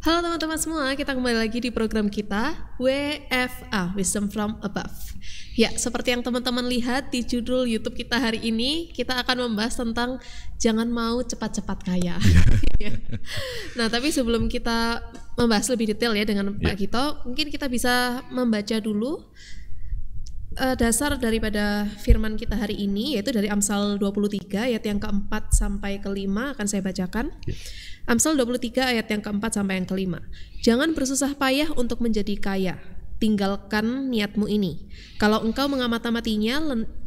Halo teman-teman semua, kita kembali lagi di program kita WFA Wisdom from Above. Ya, seperti yang teman-teman lihat di judul YouTube kita hari ini, kita akan membahas tentang jangan mau cepat-cepat kaya. Ya. nah, tapi sebelum kita membahas lebih detail ya dengan Pak yeah. Gito, mungkin kita bisa membaca dulu uh, dasar daripada firman kita hari ini yaitu dari Amsal 23 ayat yang keempat sampai kelima akan saya bacakan. Ya. Amsal 23 ayat yang keempat sampai yang kelima. Jangan bersusah payah untuk menjadi kaya. Tinggalkan niatmu ini. Kalau engkau mengamati matinya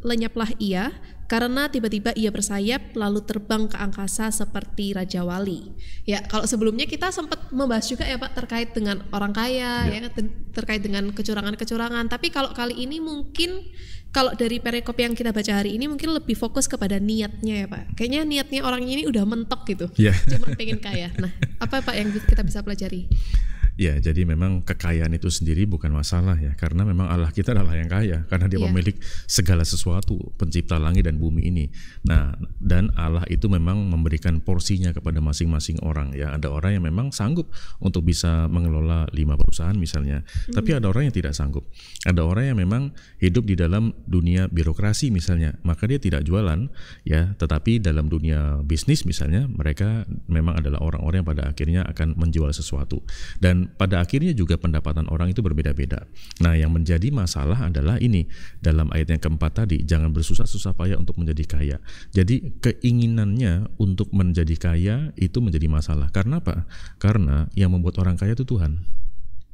lenyaplah ia, karena tiba-tiba ia bersayap lalu terbang ke angkasa seperti Raja Wali. Ya, kalau sebelumnya kita sempat membahas juga ya Pak terkait dengan orang kaya ya, ya terkait dengan kecurangan-kecurangan. Tapi kalau kali ini mungkin kalau dari perikop yang kita baca hari ini mungkin lebih fokus kepada niatnya ya Pak. Kayaknya niatnya orang ini udah mentok gitu. Ya. Cuma pengen kaya. Nah, apa Pak yang kita bisa pelajari? Ya, jadi memang kekayaan itu sendiri bukan masalah ya, karena memang Allah kita adalah yang kaya, karena Dia yeah. pemilik segala sesuatu, pencipta langit dan bumi ini. Nah, dan Allah itu memang memberikan porsinya kepada masing-masing orang ya. Ada orang yang memang sanggup untuk bisa mengelola lima perusahaan misalnya, mm. tapi hmm. ada orang yang tidak sanggup. Ada orang yang memang hidup di dalam dunia birokrasi misalnya, maka dia tidak jualan ya, tetapi dalam dunia bisnis misalnya mereka memang adalah orang-orang yang pada akhirnya akan menjual sesuatu. Dan pada akhirnya juga pendapatan orang itu berbeda-beda. Nah, yang menjadi masalah adalah ini dalam ayat yang keempat tadi, jangan bersusah-susah payah untuk menjadi kaya. Jadi keinginannya untuk menjadi kaya itu menjadi masalah. Karena apa? Karena yang membuat orang kaya itu Tuhan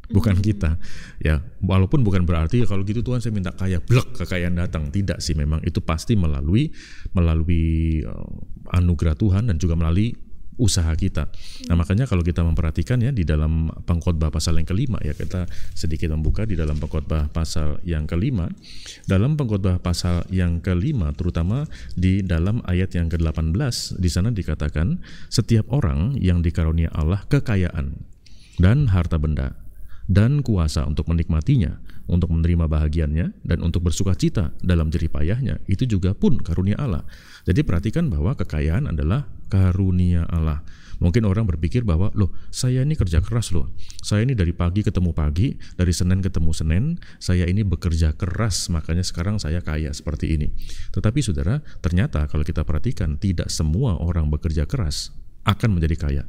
bukan hmm. kita ya walaupun bukan berarti ya kalau gitu Tuhan saya minta kaya blek kekayaan datang tidak sih memang itu pasti melalui melalui eh, anugerah Tuhan dan juga melalui usaha kita. Nah hmm. makanya kalau kita memperhatikan ya di dalam pengkhotbah pasal yang kelima ya kita sedikit membuka di dalam pengkhotbah pasal yang kelima. Dalam pengkhotbah pasal yang kelima terutama di dalam ayat yang ke-18 di sana dikatakan setiap orang yang dikarunia Allah kekayaan dan harta benda dan kuasa untuk menikmatinya untuk menerima bahagiannya dan untuk bersuka cita dalam jerih payahnya itu juga pun karunia Allah. Jadi perhatikan bahwa kekayaan adalah karunia Allah. Mungkin orang berpikir bahwa loh saya ini kerja keras loh. Saya ini dari pagi ketemu pagi, dari Senin ketemu Senin, saya ini bekerja keras makanya sekarang saya kaya seperti ini. Tetapi saudara, ternyata kalau kita perhatikan tidak semua orang bekerja keras akan menjadi kaya.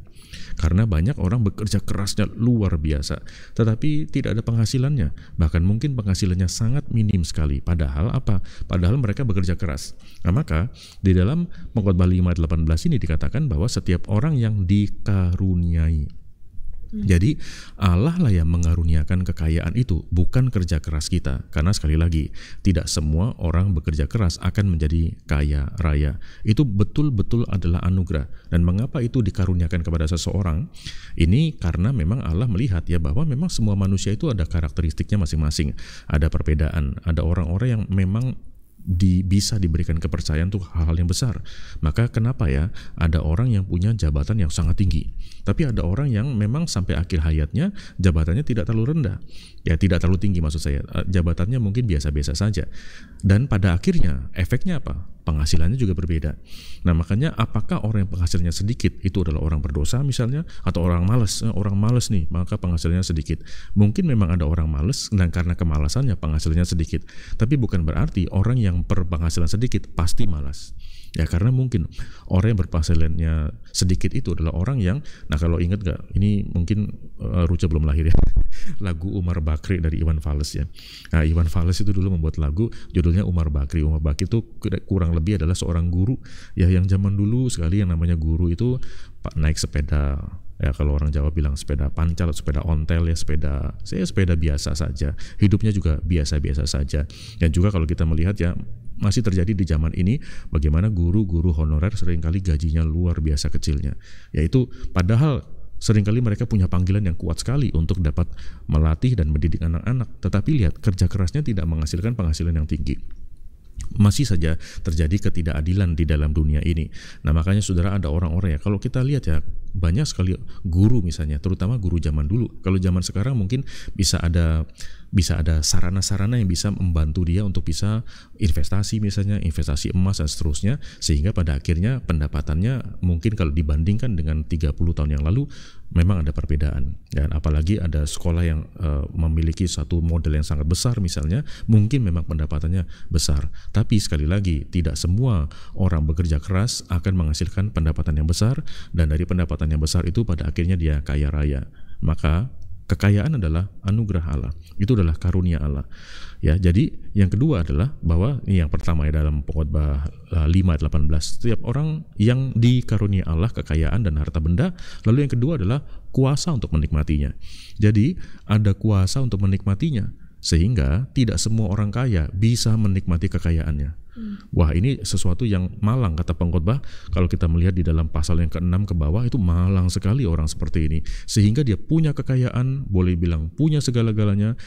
Karena banyak orang bekerja kerasnya luar biasa, tetapi tidak ada penghasilannya. Bahkan mungkin penghasilannya sangat minim sekali. Padahal apa? Padahal mereka bekerja keras. Nah, maka di dalam delapan 5.18 ini dikatakan bahwa setiap orang yang dikaruniai Hmm. Jadi Allah lah yang mengaruniakan kekayaan itu, bukan kerja keras kita. Karena sekali lagi, tidak semua orang bekerja keras akan menjadi kaya raya. Itu betul-betul adalah anugerah. Dan mengapa itu dikaruniakan kepada seseorang? Ini karena memang Allah melihat ya bahwa memang semua manusia itu ada karakteristiknya masing-masing, ada perbedaan, ada orang-orang yang memang di, bisa diberikan kepercayaan untuk hal-hal yang besar. Maka kenapa ya ada orang yang punya jabatan yang sangat tinggi, tapi ada orang yang memang sampai akhir hayatnya jabatannya tidak terlalu rendah, ya tidak terlalu tinggi maksud saya, eh, jabatannya mungkin biasa-biasa saja. Dan pada akhirnya efeknya apa? penghasilannya juga berbeda. Nah, makanya apakah orang yang penghasilannya sedikit itu adalah orang berdosa misalnya atau orang malas? Eh, orang malas nih, maka penghasilannya sedikit. Mungkin memang ada orang malas dan karena kemalasannya penghasilannya sedikit. Tapi bukan berarti orang yang berpenghasilan sedikit pasti malas. Ya karena mungkin orang yang berpenghasilannya sedikit itu adalah orang yang nah kalau ingat gak ini mungkin uh, Ruca belum lahir ya. lagu Umar Bakri dari Iwan Fales ya. Nah, Iwan Fales itu dulu membuat lagu judulnya Umar Bakri. Umar Bakri itu kurang terlebih adalah seorang guru ya yang zaman dulu sekali yang namanya guru itu pak naik sepeda ya kalau orang Jawa bilang sepeda pancal sepeda ontel ya sepeda saya sepeda biasa saja hidupnya juga biasa-biasa saja dan juga kalau kita melihat ya masih terjadi di zaman ini bagaimana guru-guru honorer seringkali gajinya luar biasa kecilnya yaitu padahal seringkali mereka punya panggilan yang kuat sekali untuk dapat melatih dan mendidik anak-anak tetapi lihat kerja kerasnya tidak menghasilkan penghasilan yang tinggi masih saja terjadi ketidakadilan di dalam dunia ini. Nah, makanya saudara ada orang-orang ya, kalau kita lihat ya banyak sekali guru misalnya, terutama guru zaman dulu. Kalau zaman sekarang mungkin bisa ada bisa ada sarana-sarana yang bisa membantu dia untuk bisa investasi misalnya investasi emas dan seterusnya sehingga pada akhirnya pendapatannya mungkin kalau dibandingkan dengan 30 tahun yang lalu memang ada perbedaan dan apalagi ada sekolah yang uh, memiliki satu model yang sangat besar misalnya mungkin memang pendapatannya besar tapi sekali lagi tidak semua orang bekerja keras akan menghasilkan pendapatan yang besar dan dari pendapatan yang besar itu pada akhirnya dia kaya raya maka kekayaan adalah anugerah Allah. Itu adalah karunia Allah. Ya, jadi yang kedua adalah bahwa ini yang pertama ya dalam pengkhotbah 5:18 eh, setiap orang yang dikarunia Allah kekayaan dan harta benda, lalu yang kedua adalah kuasa untuk menikmatinya. Jadi ada kuasa untuk menikmatinya sehingga tidak semua orang kaya bisa menikmati kekayaannya Hmm. Wah, ini sesuatu yang malang kata pengkhotbah. Kalau kita melihat di dalam pasal yang ke-6 ke bawah itu malang sekali orang seperti ini. Sehingga dia punya kekayaan, boleh bilang punya segala-galanya,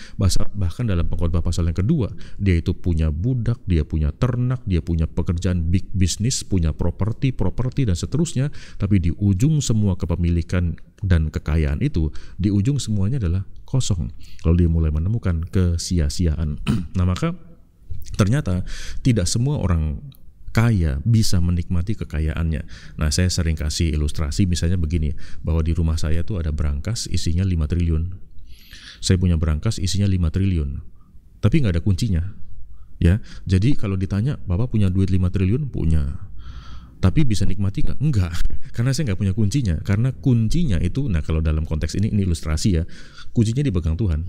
bahkan dalam pengkhotbah pasal yang kedua, dia itu punya budak, dia punya ternak, dia punya pekerjaan big business, punya properti, properti dan seterusnya, tapi di ujung semua kepemilikan dan kekayaan itu di ujung semuanya adalah kosong. Kalau dia mulai menemukan kesia-siaan. nah, maka Ternyata tidak semua orang kaya bisa menikmati kekayaannya. Nah, saya sering kasih ilustrasi misalnya begini, bahwa di rumah saya tuh ada berangkas, isinya 5 triliun. Saya punya berangkas, isinya 5 triliun. Tapi nggak ada kuncinya. Ya. Jadi kalau ditanya, "Bapak punya duit 5 triliun?" Punya. Tapi bisa nikmati nggak? Enggak, karena saya nggak punya kuncinya. Karena kuncinya itu, nah kalau dalam konteks ini, ini ilustrasi ya, kuncinya dipegang Tuhan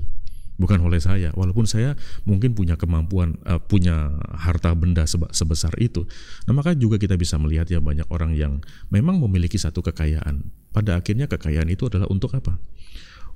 bukan oleh saya walaupun saya mungkin punya kemampuan uh, punya harta benda sebesar itu nah maka juga kita bisa melihat ya banyak orang yang memang memiliki satu kekayaan pada akhirnya kekayaan itu adalah untuk apa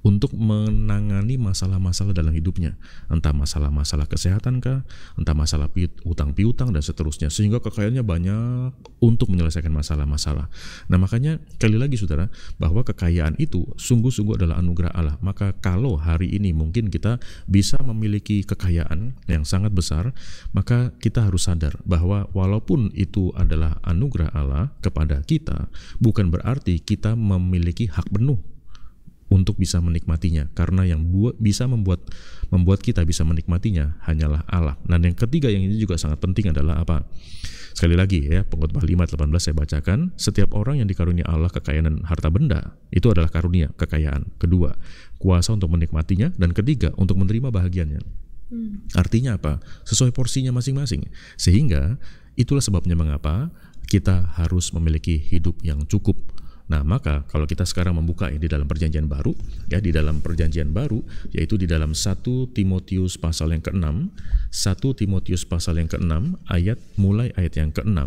untuk menangani masalah-masalah dalam hidupnya, entah masalah-masalah kesehatan kah, entah masalah utang piutang dan seterusnya, sehingga kekayaannya banyak untuk menyelesaikan masalah-masalah. Nah makanya kali lagi saudara, bahwa kekayaan itu sungguh-sungguh adalah anugerah Allah. Maka kalau hari ini mungkin kita bisa memiliki kekayaan yang sangat besar, maka kita harus sadar bahwa walaupun itu adalah anugerah Allah kepada kita, bukan berarti kita memiliki hak penuh untuk bisa menikmatinya karena yang buat bisa membuat membuat kita bisa menikmatinya hanyalah Allah. Nah, yang ketiga yang ini juga sangat penting adalah apa? Sekali lagi ya, pengkhotbah 5 18 saya bacakan, setiap orang yang dikarunia Allah kekayaan dan harta benda itu adalah karunia, kekayaan. Kedua, kuasa untuk menikmatinya dan ketiga untuk menerima bahagiannya. Hmm. Artinya apa? Sesuai porsinya masing-masing. Sehingga itulah sebabnya mengapa kita harus memiliki hidup yang cukup Nah, maka kalau kita sekarang membuka ya di dalam perjanjian baru, ya di dalam perjanjian baru yaitu di dalam 1 Timotius pasal yang ke-6, 1 Timotius pasal yang ke-6 ayat mulai ayat yang ke-6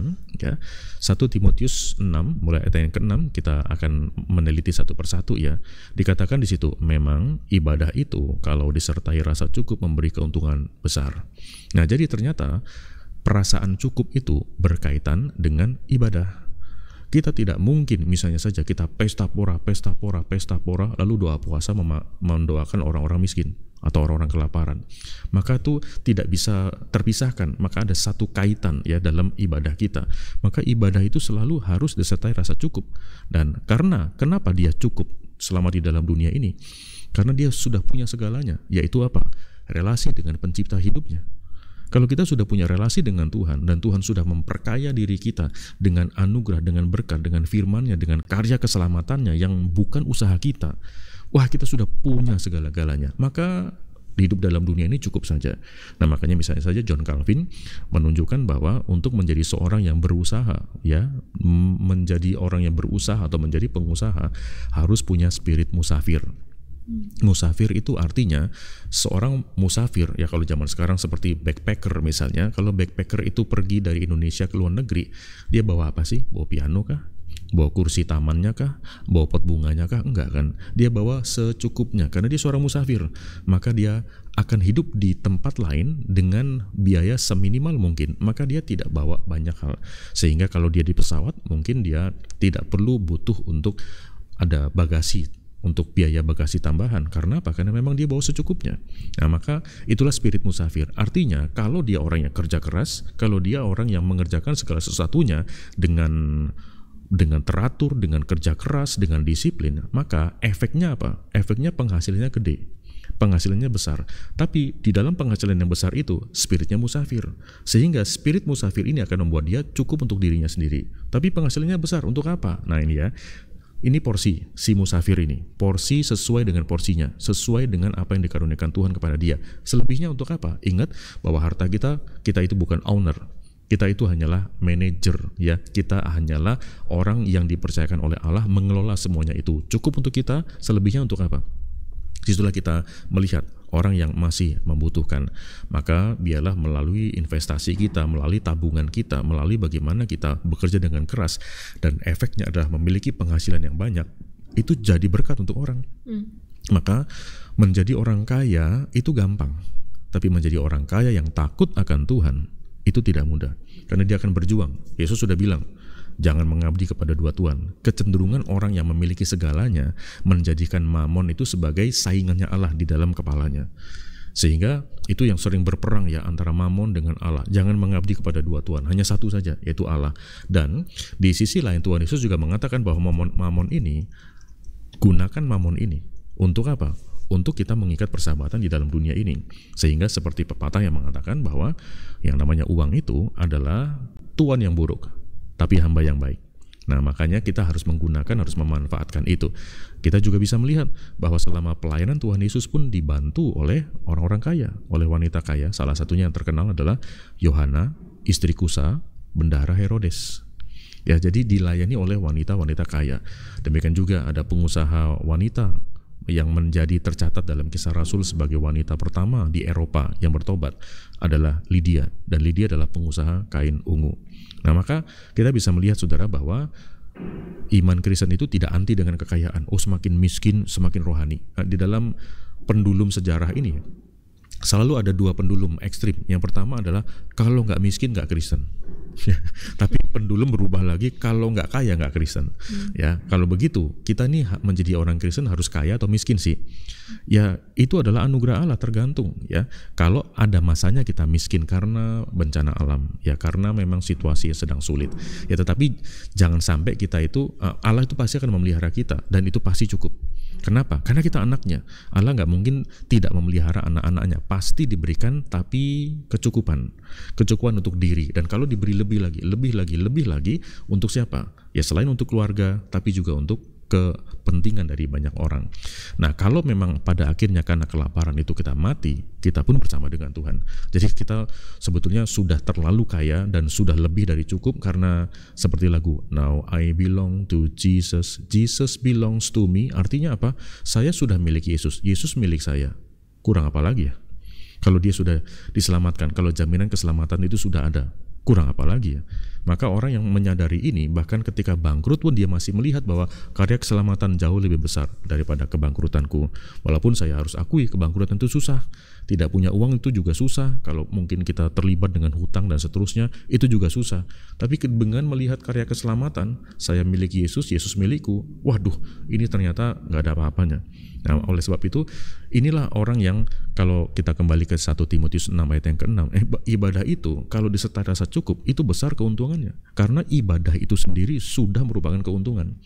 ya. 1 Timotius 6 mulai ayat yang ke-6 kita akan meneliti satu persatu ya. Dikatakan di situ memang ibadah itu kalau disertai rasa cukup memberi keuntungan besar. Nah, jadi ternyata perasaan cukup itu berkaitan dengan ibadah kita tidak mungkin misalnya saja kita pesta pora, pesta pora, pesta pora lalu doa puasa mendoakan orang-orang miskin atau orang-orang kelaparan. Maka itu tidak bisa terpisahkan, maka ada satu kaitan ya dalam ibadah kita. Maka ibadah itu selalu harus disertai rasa cukup. Dan karena kenapa dia cukup selama di dalam dunia ini? Karena dia sudah punya segalanya, yaitu apa? Relasi dengan pencipta hidupnya, kalau kita sudah punya relasi dengan Tuhan dan Tuhan sudah memperkaya diri kita dengan anugerah, dengan berkat, dengan firman-Nya, dengan karya keselamatannya yang bukan usaha kita, wah kita sudah punya segala-galanya. Maka hidup dalam dunia ini cukup saja. Nah makanya misalnya saja John Calvin menunjukkan bahwa untuk menjadi seorang yang berusaha, ya menjadi orang yang berusaha atau menjadi pengusaha harus punya spirit musafir. Hmm. Musafir itu artinya seorang musafir ya kalau zaman sekarang seperti backpacker misalnya kalau backpacker itu pergi dari Indonesia ke luar negeri dia bawa apa sih bawa piano kah bawa kursi tamannya kah, bawa pot bunganya kah, enggak kan. Dia bawa secukupnya karena dia seorang musafir. Maka dia akan hidup di tempat lain dengan biaya seminimal mungkin. Maka dia tidak bawa banyak hal. Sehingga kalau dia di pesawat mungkin dia tidak perlu butuh untuk ada bagasi untuk biaya bagasi tambahan. Karena apa? Karena memang dia bawa secukupnya. Nah, maka itulah spirit musafir. Artinya, kalau dia orang yang kerja keras, kalau dia orang yang mengerjakan segala sesuatunya dengan dengan teratur, dengan kerja keras, dengan disiplin, maka efeknya apa? Efeknya penghasilannya gede. Penghasilannya besar. Tapi di dalam penghasilan yang besar itu, spiritnya musafir. Sehingga spirit musafir ini akan membuat dia cukup untuk dirinya sendiri. Tapi penghasilannya besar untuk apa? Nah, ini ya. Ini porsi si musafir ini, porsi sesuai dengan porsinya, sesuai dengan apa yang dikaruniakan Tuhan kepada dia. Selebihnya untuk apa? Ingat bahwa harta kita kita itu bukan owner. Kita itu hanyalah manajer ya. Kita hanyalah orang yang dipercayakan oleh Allah mengelola semuanya itu. Cukup untuk kita, selebihnya untuk apa? Disitulah kita melihat orang yang masih membutuhkan. Maka biarlah melalui investasi kita, melalui tabungan kita, melalui bagaimana kita bekerja dengan keras dan efeknya adalah memiliki penghasilan yang banyak, itu jadi berkat untuk orang. Hmm. Maka menjadi orang kaya itu gampang, tapi menjadi orang kaya yang takut akan Tuhan itu tidak mudah karena dia akan berjuang. Yesus sudah bilang, Jangan mengabdi kepada dua tuan. Kecenderungan orang yang memiliki segalanya menjadikan mamon itu sebagai saingannya Allah di dalam kepalanya. Sehingga itu yang sering berperang ya antara mamon dengan Allah. Jangan mengabdi kepada dua tuan, hanya satu saja yaitu Allah. Dan di sisi lain Tuhan Yesus juga mengatakan bahwa mamon, mamon ini gunakan mamon ini untuk apa? Untuk kita mengikat persahabatan di dalam dunia ini. Sehingga seperti pepatah yang mengatakan bahwa yang namanya uang itu adalah tuan yang buruk, tapi hamba yang baik. Nah, makanya kita harus menggunakan, harus memanfaatkan itu. Kita juga bisa melihat bahwa selama pelayanan Tuhan Yesus pun dibantu oleh orang-orang kaya, oleh wanita kaya. Salah satunya yang terkenal adalah Yohana, istri Kusa, bendahara Herodes. Ya, jadi dilayani oleh wanita-wanita kaya. Demikian juga ada pengusaha wanita yang menjadi tercatat dalam kisah Rasul sebagai wanita pertama di Eropa yang bertobat adalah Lydia dan Lydia adalah pengusaha kain ungu. Nah, maka kita bisa melihat Saudara bahwa iman Kristen itu tidak anti dengan kekayaan. Oh, semakin miskin semakin rohani. Nah, di dalam pendulum sejarah ini selalu ada dua pendulum ekstrim. Yang pertama adalah kalau nggak miskin nggak Kristen. Ya, tapi pendulum berubah lagi kalau nggak kaya nggak Kristen hmm. ya kalau begitu kita nih menjadi orang Kristen harus kaya atau miskin sih ya itu adalah anugerah Allah tergantung ya kalau ada masanya kita miskin karena bencana alam ya karena memang situasi yang sedang sulit ya tetapi jangan sampai kita itu eh, Allah itu pasti akan memelihara kita dan itu pasti cukup Kenapa? Karena kita anaknya. Allah nggak mungkin tidak memelihara anak-anaknya. Pasti diberikan, tapi kecukupan, kecukupan untuk diri. Dan kalau diberi lebih lagi, lebih lagi, lebih lagi untuk siapa? Ya selain untuk keluarga, tapi juga untuk kepentingan dari banyak orang. Nah, kalau memang pada akhirnya karena kelaparan itu kita mati, kita pun bersama dengan Tuhan. Jadi kita sebetulnya sudah terlalu kaya dan sudah lebih dari cukup karena seperti lagu Now I belong to Jesus, Jesus belongs to me. Artinya apa? Saya sudah milik Yesus, Yesus milik saya. Kurang apa lagi ya? Kalau dia sudah diselamatkan, kalau jaminan keselamatan itu sudah ada, kurang apa lagi ya? Maka orang yang menyadari ini bahkan ketika bangkrut pun dia masih melihat bahwa karya keselamatan jauh lebih besar daripada kebangkrutanku. Walaupun saya harus akui kebangkrutan itu susah. Tidak punya uang itu juga susah. Kalau mungkin kita terlibat dengan hutang dan seterusnya itu juga susah. Tapi dengan melihat karya keselamatan, saya miliki Yesus, Yesus milikku. Waduh, ini ternyata nggak ada apa-apanya. Nah, oleh sebab itu, inilah orang yang kalau kita kembali ke satu Timotius 6 ayat yang ke-6, eh, ibadah itu kalau disertai rasa cukup, itu besar keuntungan keuntungannya karena ibadah itu sendiri sudah merupakan keuntungan.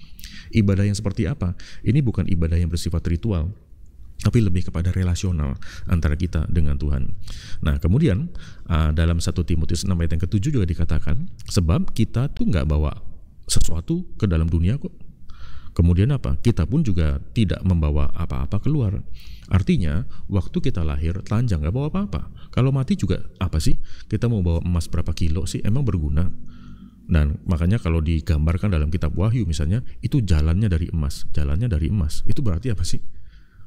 Ibadah yang seperti apa? Ini bukan ibadah yang bersifat ritual, tapi lebih kepada relasional antara kita dengan Tuhan. Nah, kemudian ah, dalam satu Timotius 6 ayat yang ke ketujuh juga dikatakan, sebab kita tuh nggak bawa sesuatu ke dalam dunia kok. Kemudian apa? Kita pun juga tidak membawa apa-apa keluar. Artinya, waktu kita lahir telanjang nggak bawa apa-apa. Kalau mati juga apa sih? Kita mau bawa emas berapa kilo sih? Emang berguna? Dan makanya kalau digambarkan dalam kitab Wahyu misalnya, itu jalannya dari emas, jalannya dari emas. Itu berarti apa sih?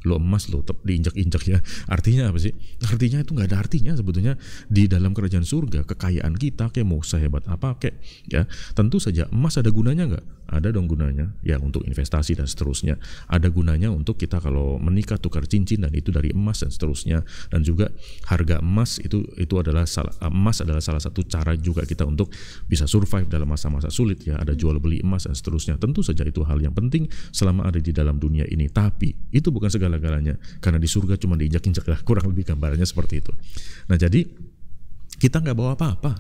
Lo emas lo tetap diinjak-injak ya. Artinya apa sih? Artinya itu nggak ada artinya sebetulnya di dalam kerajaan surga kekayaan kita kayak mau sehebat apa kayak ya tentu saja emas ada gunanya nggak? ada dong gunanya ya untuk investasi dan seterusnya ada gunanya untuk kita kalau menikah tukar cincin dan itu dari emas dan seterusnya dan juga harga emas itu itu adalah salah, eh, emas adalah salah satu cara juga kita untuk bisa survive dalam masa-masa sulit ya ada jual beli emas dan seterusnya tentu saja itu hal yang penting selama ada di dalam dunia ini tapi itu bukan segala-galanya karena di surga cuma diinjak-injak lah kurang lebih gambarannya seperti itu nah jadi kita nggak bawa apa-apa.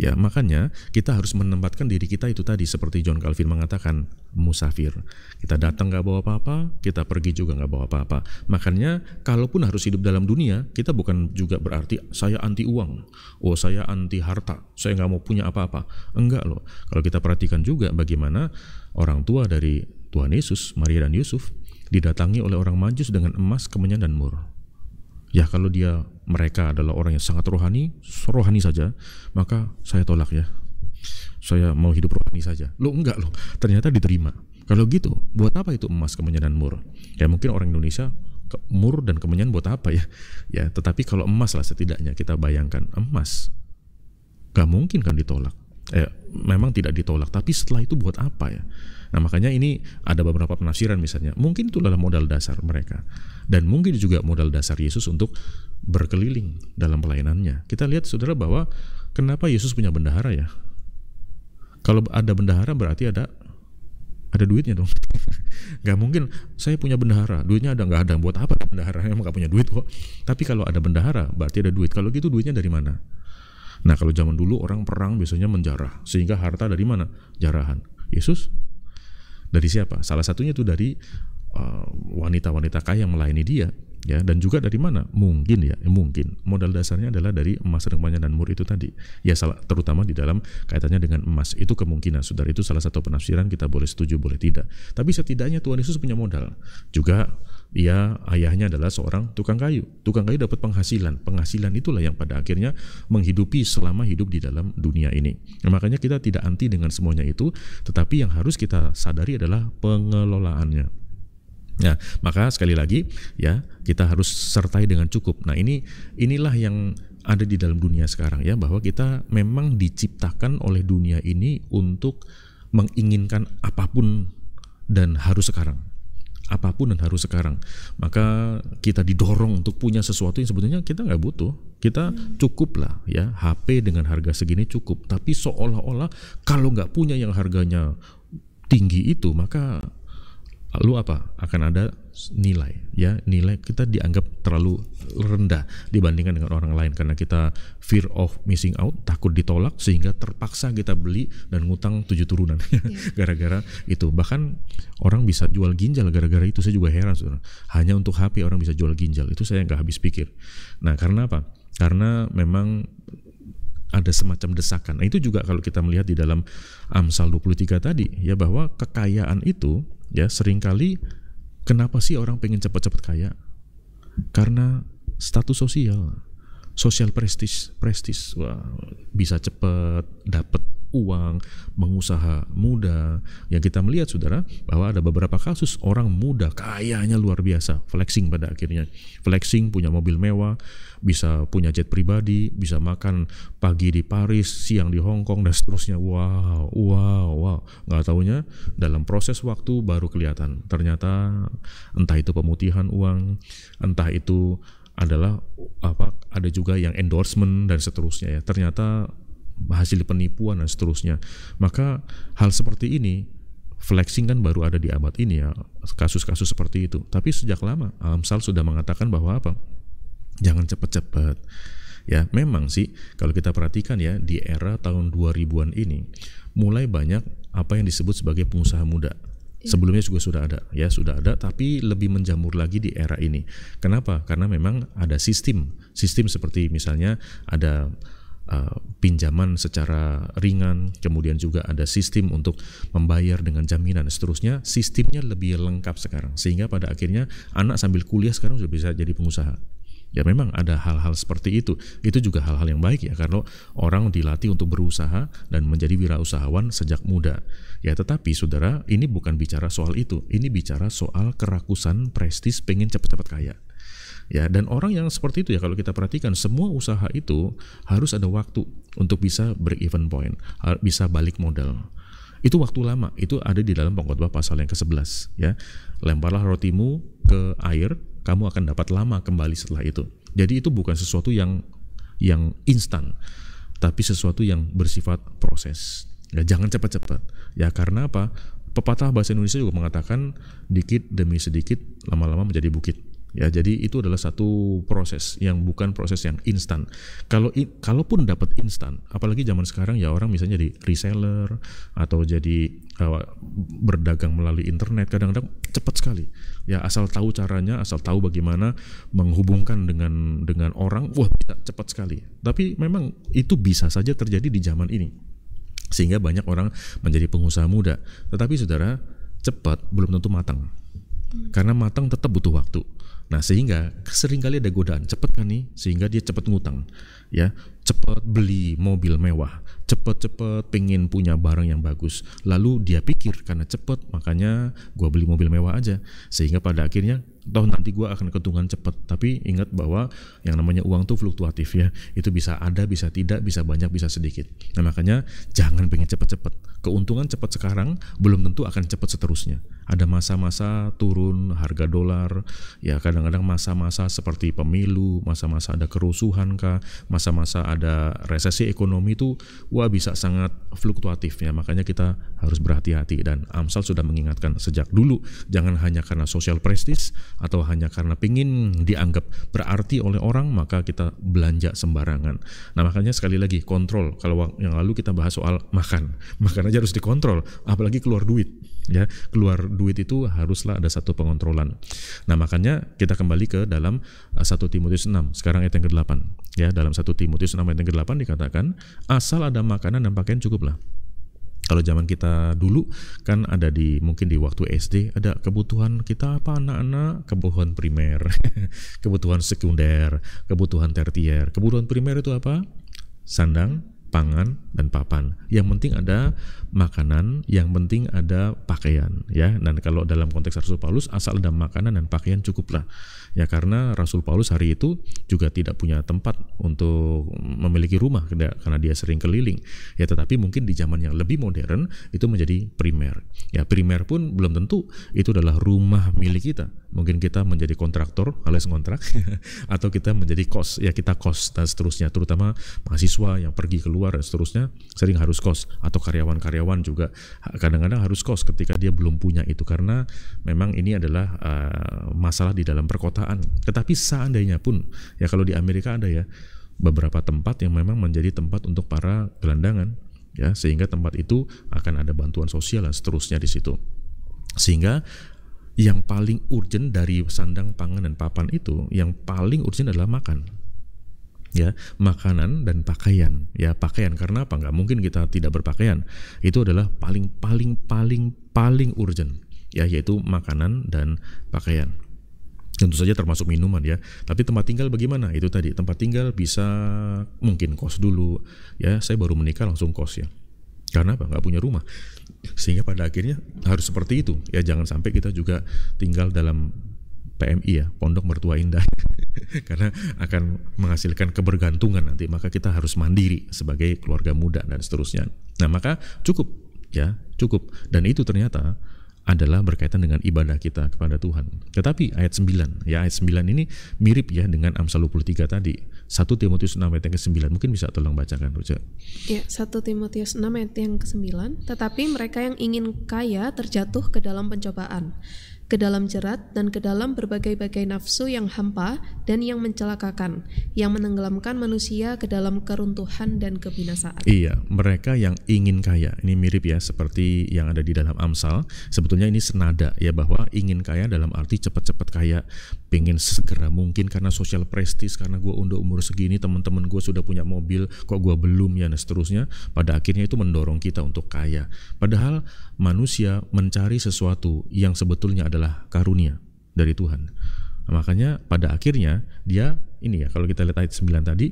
Ya, makanya kita harus menempatkan diri kita itu tadi seperti John Calvin mengatakan musafir. Kita datang nggak bawa apa-apa, kita pergi juga nggak bawa apa-apa. Makanya kalaupun harus hidup dalam dunia, kita bukan juga berarti saya anti uang, oh saya anti harta, saya nggak mau punya apa-apa. Enggak loh. Kalau kita perhatikan juga bagaimana orang tua dari Tuhan Yesus, Maria dan Yusuf didatangi oleh orang majus dengan emas, kemenyan dan mur. Ya kalau dia mereka adalah orang yang sangat rohani, rohani saja, maka saya tolak ya. Saya mau hidup rohani saja. Lo enggak lo, ternyata diterima. Kalau gitu, buat apa itu emas, kemenyan dan mur? Ya mungkin orang Indonesia mur dan kemenyan buat apa ya? Ya, tetapi kalau emas lah setidaknya kita bayangkan emas, gak mungkin kan ditolak. Eh, memang tidak ditolak, tapi setelah itu buat apa ya? Nah makanya ini ada beberapa penafsiran misalnya. Mungkin itu adalah modal dasar mereka. Dan mungkin juga modal dasar Yesus untuk berkeliling dalam pelayanannya. Kita lihat saudara bahwa kenapa Yesus punya bendahara ya? Kalau ada bendahara berarti ada ada duitnya dong Gak mungkin saya punya bendahara duitnya ada nggak ada buat apa bendahara emang gak punya duit kok tapi kalau ada bendahara berarti ada duit kalau gitu duitnya dari mana nah kalau zaman dulu orang perang biasanya menjarah sehingga harta dari mana jarahan Yesus dari siapa? Salah satunya itu dari eh, wanita-wanita uh, kaya yang melayani dia ya dan juga dari mana mungkin ya eh, mungkin modal dasarnya adalah dari emas rempahnya dan mur itu tadi ya salah terutama di dalam kaitannya dengan emas itu kemungkinan saudara itu salah satu penafsiran kita boleh setuju boleh tidak tapi setidaknya Tuhan Yesus punya modal juga ya ayahnya adalah seorang tukang kayu. Tukang kayu dapat penghasilan. Penghasilan itulah yang pada akhirnya menghidupi selama hidup di dalam dunia ini. Nah, makanya kita tidak anti dengan semuanya itu, tetapi yang harus kita sadari adalah pengelolaannya. Nah, maka sekali lagi ya kita harus sertai dengan cukup. Nah, ini inilah yang ada di dalam dunia sekarang ya bahwa kita memang diciptakan oleh dunia ini untuk menginginkan apapun dan harus sekarang. Apapun dan harus sekarang. Maka kita didorong untuk punya sesuatu yang sebetulnya kita nggak butuh. Kita cukup lah ya HP dengan harga segini cukup. Tapi seolah-olah kalau nggak punya yang harganya tinggi itu maka lalu apa akan ada nilai ya nilai kita dianggap terlalu rendah dibandingkan dengan orang lain karena kita fear of missing out takut ditolak sehingga terpaksa kita beli dan ngutang tujuh turunan iya. gara-gara itu bahkan orang bisa jual ginjal gara-gara itu saya juga heran saudara hanya untuk HP orang bisa jual ginjal itu saya nggak habis pikir nah karena apa karena memang ada semacam desakan. Nah, itu juga kalau kita melihat di dalam Amsal 23 tadi ya bahwa kekayaan itu Ya, seringkali kenapa sih orang pengen cepat-cepat kaya? Karena status sosial, sosial prestis, prestis. Wah, bisa cepat dapat uang, pengusaha muda. Yang kita melihat saudara bahwa ada beberapa kasus orang muda kayanya luar biasa, flexing pada akhirnya. Flexing punya mobil mewah, bisa punya jet pribadi, bisa makan pagi di Paris, siang di Hong Kong dan seterusnya. Wow, wow, wow. Nggak taunya dalam proses waktu baru kelihatan. Ternyata entah itu pemutihan uang, entah itu adalah apa ada juga yang endorsement dan seterusnya ya. Ternyata hasil penipuan dan seterusnya. Maka hal seperti ini flexing kan baru ada di abad ini ya kasus-kasus seperti itu. Tapi sejak lama Amsal sudah mengatakan bahwa apa? Jangan cepat-cepat. Ya, memang sih kalau kita perhatikan ya di era tahun 2000-an ini mulai banyak apa yang disebut sebagai pengusaha muda. Iya. Sebelumnya juga sudah ada, ya sudah ada, tapi lebih menjamur lagi di era ini. Kenapa? Karena memang ada sistem, sistem seperti misalnya ada Eh, pinjaman secara ringan, kemudian juga ada sistem untuk membayar dengan jaminan dan seterusnya. Sistemnya lebih lengkap sekarang sehingga pada akhirnya anak sambil kuliah sekarang sudah bisa jadi pengusaha. Ya memang ada hal-hal seperti itu. Itu juga hal-hal yang baik ya karena orang dilatih untuk berusaha dan menjadi wirausahawan sejak muda. Ya tetapi saudara, ini bukan bicara soal itu. Ini bicara soal kerakusan prestis pengen cepat-cepat kaya ya dan orang yang seperti itu ya kalau kita perhatikan semua usaha itu harus ada waktu untuk bisa break even point bisa balik modal itu waktu lama itu ada di dalam pengkhotbah pasal yang ke-11 ya lemparlah rotimu ke air kamu akan dapat lama kembali setelah itu jadi itu bukan sesuatu yang yang instan tapi sesuatu yang bersifat proses ya jangan cepat-cepat ya karena apa pepatah bahasa Indonesia juga mengatakan dikit demi sedikit lama-lama menjadi bukit Ya, jadi itu adalah satu proses yang bukan proses yang instan. Kalau kalaupun dapat instan, apalagi zaman sekarang ya orang misalnya jadi reseller atau jadi uh, berdagang melalui internet kadang-kadang cepat sekali. Ya asal tahu caranya, asal tahu bagaimana menghubungkan dengan dengan orang, wah cepat sekali. Tapi memang itu bisa saja terjadi di zaman ini. Sehingga banyak orang menjadi pengusaha muda. Tetapi saudara, cepat belum tentu matang. Karena matang tetap butuh waktu Nah, sehingga seringkali ada godaan, cepat kan nih, sehingga dia cepat ngutang, ya, cepat beli mobil mewah, cepat-cepat pengen punya barang yang bagus. Lalu dia pikir karena cepat, makanya gua beli mobil mewah aja, sehingga pada akhirnya toh nanti gua akan keuntungan cepat. Tapi ingat bahwa yang namanya uang tuh fluktuatif ya, itu bisa ada, bisa tidak, bisa banyak, bisa sedikit. Nah, makanya jangan pengen cepat-cepat. Keuntungan cepat sekarang belum tentu akan cepat seterusnya ada masa-masa turun harga dolar, ya kadang-kadang masa-masa seperti pemilu, masa-masa ada kerusuhan kah, masa-masa ada resesi ekonomi itu wah bisa sangat fluktuatif ya. Makanya kita harus berhati-hati dan Amsal sudah mengingatkan sejak dulu jangan hanya karena sosial prestis atau hanya karena pingin dianggap berarti oleh orang maka kita belanja sembarangan. Nah, makanya sekali lagi kontrol kalau yang lalu kita bahas soal makan. Makan aja harus dikontrol apalagi keluar duit ya keluar duit itu haruslah ada satu pengontrolan nah makanya kita kembali ke dalam eh, satu Timotius 6 sekarang ayat yang ke-8 ya dalam satu Timotius 6 ayat yang ke-8 dikatakan asal ada makanan dan pakaian cukuplah kalau zaman kita dulu kan ada di mungkin di waktu SD ada kebutuhan kita apa anak-anak kebutuhan primer kebutuhan sekunder kebutuhan tertier kebutuhan primer itu apa sandang pangan dan papan. Yang penting ada makanan, yang penting ada pakaian, ya. Dan kalau dalam konteks Rasul Paulus, asal ada makanan dan pakaian cukuplah. Ya karena Rasul Paulus hari itu juga tidak punya tempat untuk memiliki rumah karena dia sering keliling. Ya tetapi mungkin di zaman yang lebih modern itu menjadi primer. Ya primer pun belum tentu itu adalah rumah milik kita. Mungkin kita menjadi kontraktor alias kontrak atau kita menjadi kos ya kita kos dan seterusnya terutama mahasiswa yang pergi keluar dan seterusnya sering harus kos atau karyawan-karyawan juga kadang-kadang harus kos ketika dia belum punya itu karena memang ini adalah uh, masalah di dalam perkotaan perkotaan. Tetapi seandainya pun, ya kalau di Amerika ada ya beberapa tempat yang memang menjadi tempat untuk para gelandangan, ya sehingga tempat itu akan ada bantuan sosial dan seterusnya di situ. Sehingga yang paling urgent dari sandang pangan dan papan itu, yang paling urgent adalah makan ya makanan dan pakaian ya pakaian karena apa nggak mungkin kita tidak berpakaian itu adalah paling paling paling paling urgent ya yaitu makanan dan pakaian tentu saja termasuk minuman ya. Tapi tempat tinggal bagaimana? Itu tadi tempat tinggal bisa mungkin kos dulu ya. Saya baru menikah langsung kos ya. Karena apa? Nggak punya rumah. Sehingga pada akhirnya harus seperti itu ya. Jangan sampai kita juga tinggal dalam PMI ya, Pondok Mertua Indah. Karena akan menghasilkan kebergantungan nanti, maka kita harus mandiri sebagai keluarga muda dan seterusnya. Nah, maka cukup ya, cukup. Dan itu ternyata adalah berkaitan dengan ibadah kita kepada Tuhan. Tetapi ayat 9, ya ayat 9 ini mirip ya dengan Amsal 23 tadi. 1 Timotius 6 ayat yang ke-9. Mungkin bisa tolong bacakan, Ruja. Ya, 1 Timotius 6 ayat yang ke-9. Tetapi mereka yang ingin kaya terjatuh ke dalam pencobaan ke dalam jerat dan ke dalam berbagai-bagai nafsu yang hampa dan yang mencelakakan, yang menenggelamkan manusia ke dalam keruntuhan dan kebinasaan. Iya, mereka yang ingin kaya. Ini mirip ya seperti yang ada di dalam Amsal. Sebetulnya ini senada ya bahwa ingin kaya dalam arti cepat-cepat kaya, pengen segera mungkin karena sosial prestis, karena gue udah umur segini teman-teman gue sudah punya mobil, kok gue belum ya dan seterusnya. Pada akhirnya itu mendorong kita untuk kaya. Padahal manusia mencari sesuatu yang sebetulnya adalah adalah karunia dari Tuhan. makanya pada akhirnya dia ini ya kalau kita lihat ayat 9 tadi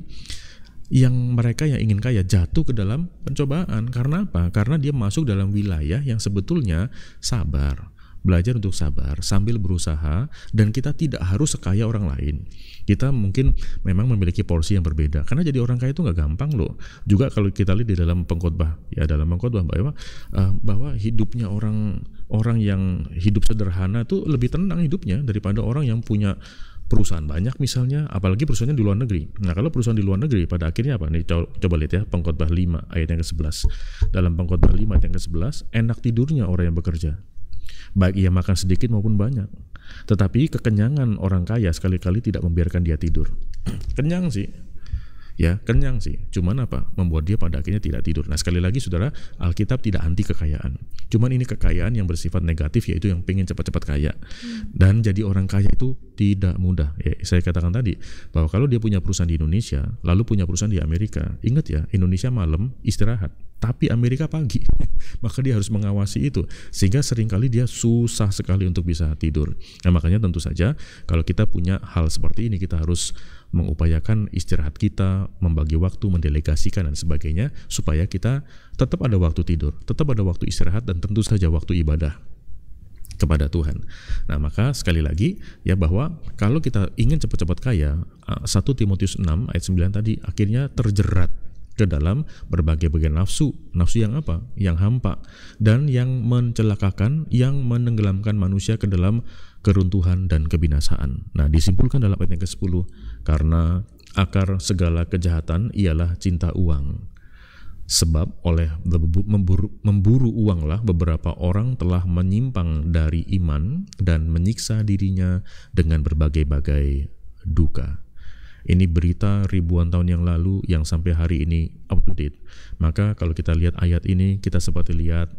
yang mereka yang ingin kaya jatuh ke dalam pencobaan karena apa? Karena dia masuk dalam wilayah yang sebetulnya sabar belajar untuk sabar sambil berusaha dan kita tidak harus sekaya orang lain. Kita mungkin memang memiliki porsi yang berbeda karena jadi orang kaya itu nggak gampang loh. Juga kalau kita lihat di dalam pengkhotbah ya dalam pengkhotbah bahwa eh, bahwa hidupnya orang orang yang hidup sederhana itu lebih tenang hidupnya daripada orang yang punya perusahaan banyak misalnya apalagi perusahaannya di luar negeri nah kalau perusahaan di luar negeri pada akhirnya apa nih coba lihat ya pengkhotbah 5 ayat yang ke-11 dalam pengkhotbah 5 ayat yang ke-11 enak tidurnya orang yang bekerja baik ia makan sedikit maupun banyak tetapi kekenyangan orang kaya sekali-kali tidak membiarkan dia tidur kenyang sih ya kenyang sih cuman apa membuat dia pada akhirnya tidak tidur nah sekali lagi saudara Alkitab tidak anti kekayaan cuman ini kekayaan yang bersifat negatif yaitu yang pengen cepat-cepat kaya dan jadi orang kaya itu tidak mudah ya saya katakan tadi bahwa kalau dia punya perusahaan di Indonesia lalu punya perusahaan di Amerika ingat ya Indonesia malam istirahat tapi Amerika pagi maka dia harus mengawasi itu sehingga seringkali dia susah sekali untuk bisa tidur nah makanya tentu saja kalau kita punya hal seperti ini kita harus mengupayakan istirahat kita membagi waktu mendelegasikan dan sebagainya supaya kita tetap ada waktu tidur tetap ada waktu istirahat dan tentu saja waktu ibadah kepada Tuhan. Nah, maka sekali lagi ya bahwa kalau kita ingin cepat-cepat kaya, 1 eh, Timotius 6 ayat 9 tadi akhirnya terjerat ke dalam berbagai bagian nafsu. Nafsu yang apa? Yang hampa dan yang mencelakakan, yang menenggelamkan manusia ke dalam keruntuhan dan kebinasaan. Nah, disimpulkan dalam ayat yang ke-10 karena akar segala kejahatan ialah cinta uang. Sebab oleh memburu, memburu uanglah beberapa orang telah menyimpang dari iman dan menyiksa dirinya dengan berbagai-bagai duka ini berita ribuan tahun yang lalu yang sampai hari ini update. Maka kalau kita lihat ayat ini, kita seperti lihat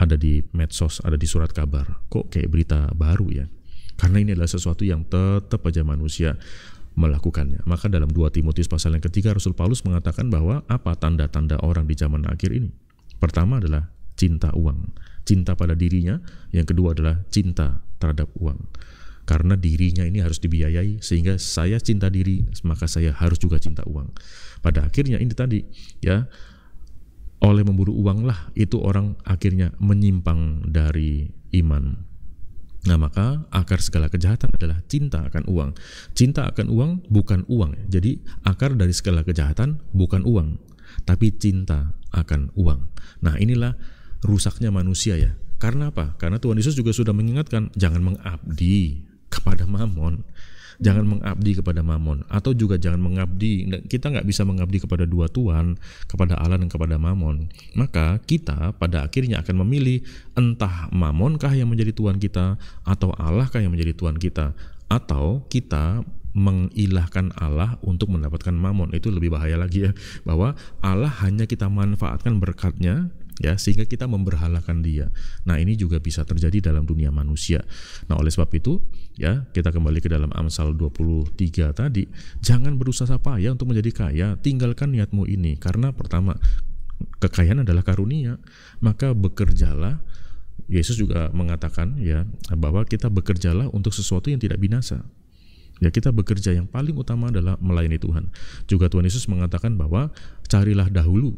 ada di medsos, ada di surat kabar. Kok kayak berita baru ya? Karena ini adalah sesuatu yang tetap aja manusia melakukannya. Maka dalam dua Timotius pasal yang ketiga Rasul Paulus mengatakan bahwa apa tanda-tanda orang di zaman akhir ini? Pertama adalah cinta uang, cinta pada dirinya, yang kedua adalah cinta terhadap uang karena dirinya ini harus dibiayai sehingga saya cinta diri maka saya harus juga cinta uang pada akhirnya ini tadi ya oleh memburu uang lah itu orang akhirnya menyimpang dari iman nah maka akar segala kejahatan adalah cinta akan uang cinta akan uang bukan uang jadi akar dari segala kejahatan bukan uang tapi cinta akan uang nah inilah rusaknya manusia ya karena apa? Karena Tuhan Yesus juga sudah mengingatkan, jangan mengabdi kepada mamon jangan mengabdi kepada mamon atau juga jangan mengabdi kita nggak bisa mengabdi kepada dua tuan kepada Allah dan kepada mamon maka kita pada akhirnya akan memilih entah mamonkah yang menjadi tuan kita atau Allahkah yang menjadi tuan kita atau kita mengilahkan Allah untuk mendapatkan mamon itu lebih bahaya lagi ya bahwa Allah hanya kita manfaatkan berkatnya ya sehingga kita memberhalakan dia. Nah, ini juga bisa terjadi dalam dunia manusia. Nah, oleh sebab itu, ya, kita kembali ke dalam Amsal 23 tadi, jangan berusaha payah untuk menjadi kaya, tinggalkan niatmu ini karena pertama, kekayaan adalah karunia, maka bekerjalah Yesus juga mengatakan ya bahwa kita bekerjalah untuk sesuatu yang tidak binasa. Ya kita bekerja yang paling utama adalah melayani Tuhan. Juga Tuhan Yesus mengatakan bahwa carilah dahulu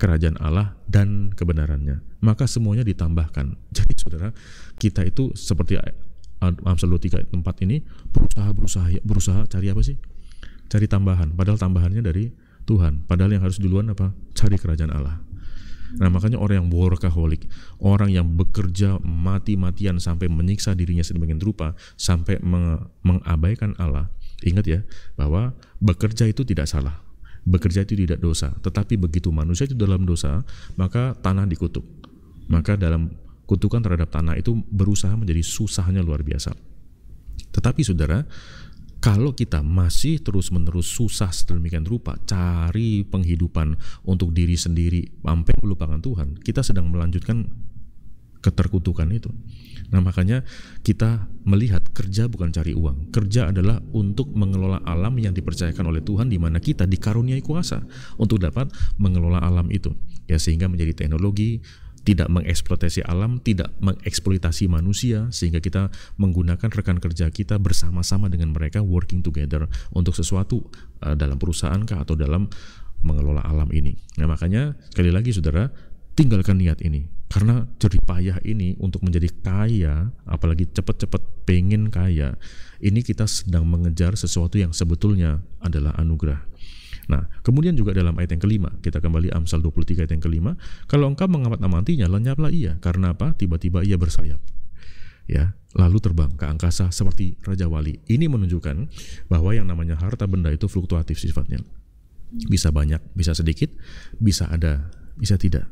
kerajaan Allah dan kebenarannya. Maka semuanya ditambahkan. Jadi saudara, kita itu seperti eh, Amsal 23 tempat ini berusaha berusaha ya, berusaha cari apa sih? Cari tambahan. Padahal tambahannya dari Tuhan. Padahal yang harus duluan apa? Cari kerajaan Allah. Nah makanya orang yang workaholic, orang yang bekerja mati-matian sampai menyiksa dirinya sedemikian rupa, sampai mengabaikan Allah. Ingat ya bahwa bekerja itu tidak salah, bekerja itu tidak dosa. Tetapi begitu manusia itu dalam dosa, maka tanah dikutuk. Maka dalam kutukan terhadap tanah itu berusaha menjadi susahnya luar biasa. Tetapi saudara, kalau kita masih terus-menerus susah sedemikian rupa cari penghidupan untuk diri sendiri sampai melupakan Tuhan, kita sedang melanjutkan keterkutukan itu. Nah, makanya kita melihat kerja bukan cari uang. Kerja adalah untuk mengelola alam yang dipercayakan oleh Tuhan di mana kita dikaruniai kuasa untuk dapat mengelola alam itu. Ya, sehingga menjadi teknologi, tidak mengeksploitasi alam, tidak mengeksploitasi manusia, sehingga kita menggunakan rekan kerja kita bersama-sama dengan mereka working together untuk sesuatu eh, dalam perusahaan kah atau dalam mengelola alam ini. Nah makanya sekali lagi saudara tinggalkan niat ini karena jerih payah ini untuk menjadi kaya apalagi cepat-cepat pengen kaya ini kita sedang mengejar sesuatu yang sebetulnya adalah anugerah Nah, kemudian juga dalam ayat yang kelima, kita kembali Amsal 23 ayat yang kelima, kalau engkau mengamat-amatinya, lenyaplah ia, karena apa? Tiba-tiba ia bersayap. Ya, lalu terbang ke angkasa seperti Raja Wali. Ini menunjukkan bahwa yang namanya harta benda itu fluktuatif sifatnya. Bisa banyak, bisa sedikit, bisa ada, bisa tidak.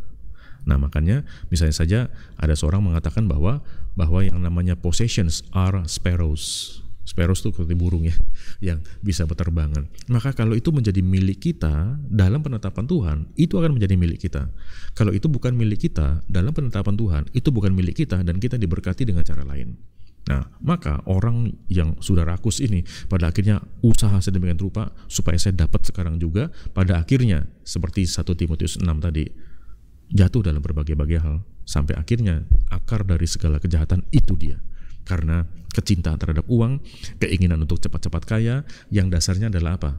Nah, makanya misalnya saja ada seorang mengatakan bahwa bahwa yang namanya possessions are sparrows. Sparrows itu seperti burung ya yang bisa berterbangan. Maka kalau itu menjadi milik kita dalam penetapan Tuhan, itu akan menjadi milik kita. Kalau itu bukan milik kita dalam penetapan Tuhan, itu bukan milik kita dan kita diberkati dengan cara lain. Nah, maka orang yang sudah rakus ini pada akhirnya usaha sedemikian rupa supaya saya dapat sekarang juga pada akhirnya seperti satu Timotius 6 tadi jatuh dalam berbagai-bagai hal sampai akhirnya akar dari segala kejahatan itu dia karena kecintaan terhadap uang, keinginan untuk cepat-cepat kaya yang dasarnya adalah apa?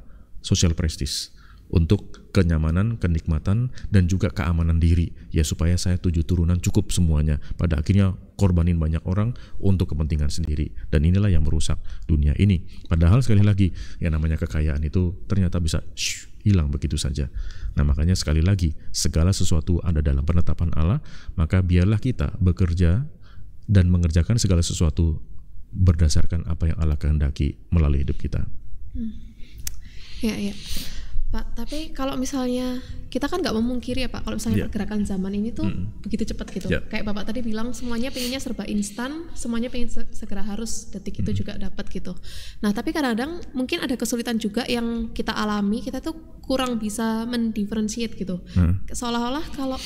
Social prestige untuk kenyamanan, kenikmatan, dan juga keamanan diri. Ya supaya saya tujuh turunan cukup semuanya. Pada akhirnya korbanin banyak orang untuk kepentingan sendiri. Dan inilah yang merusak dunia ini. Padahal sekali lagi, yang namanya kekayaan itu ternyata bisa shh, hilang begitu saja. Nah, makanya sekali lagi, segala sesuatu ada dalam penetapan Allah, maka biarlah kita bekerja dan mengerjakan segala sesuatu berdasarkan apa yang Allah kehendaki melalui hidup kita. Hmm. Ya, ya. Pak, tapi kalau misalnya kita kan nggak memungkiri ya Pak, kalau misalnya yeah. pergerakan zaman ini tuh mm. begitu cepat gitu. Yeah. Kayak Bapak tadi bilang semuanya pengennya serba instan, semuanya pengen se segera harus detik itu juga dapat gitu. Nah, tapi kadang-kadang mungkin ada kesulitan juga yang kita alami, kita tuh kurang bisa mendifferentiate gitu. Mm. Seolah-olah kalau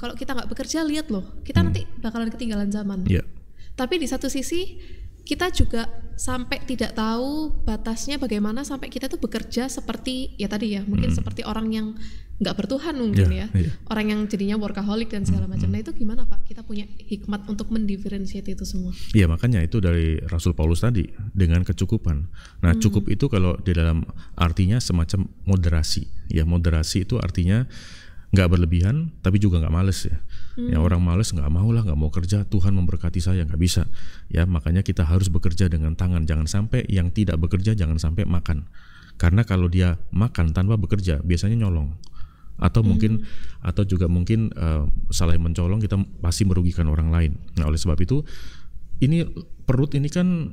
kalau kita nggak bekerja lihat loh, kita mm. nanti bakalan ketinggalan zaman. Yeah. Tapi di satu sisi kita juga sampai tidak tahu batasnya bagaimana sampai kita tuh bekerja seperti ya tadi ya mungkin hmm. seperti orang yang nggak bertuhan mungkin yeah, ya yeah. orang yang jadinya workaholic dan segala hmm, macam. Hmm. Nah itu gimana pak? Kita punya hikmat untuk mendifferentiate itu semua? Iya makanya itu dari Rasul Paulus tadi dengan kecukupan. Nah hmm. cukup itu kalau di dalam artinya semacam moderasi. Ya moderasi itu artinya nggak berlebihan tapi juga nggak males ya. Ya, hmm. Ya orang males nggak mau lah, nggak mau kerja, Tuhan memberkati saya nggak bisa. Ya makanya kita harus bekerja dengan tangan. Jangan sampai yang tidak bekerja jangan sampai makan. Karena kalau dia makan tanpa bekerja biasanya nyolong atau mungkin hmm. atau juga mungkin uh, salah mencolong kita pasti merugikan orang lain. Nah oleh sebab itu ini perut ini kan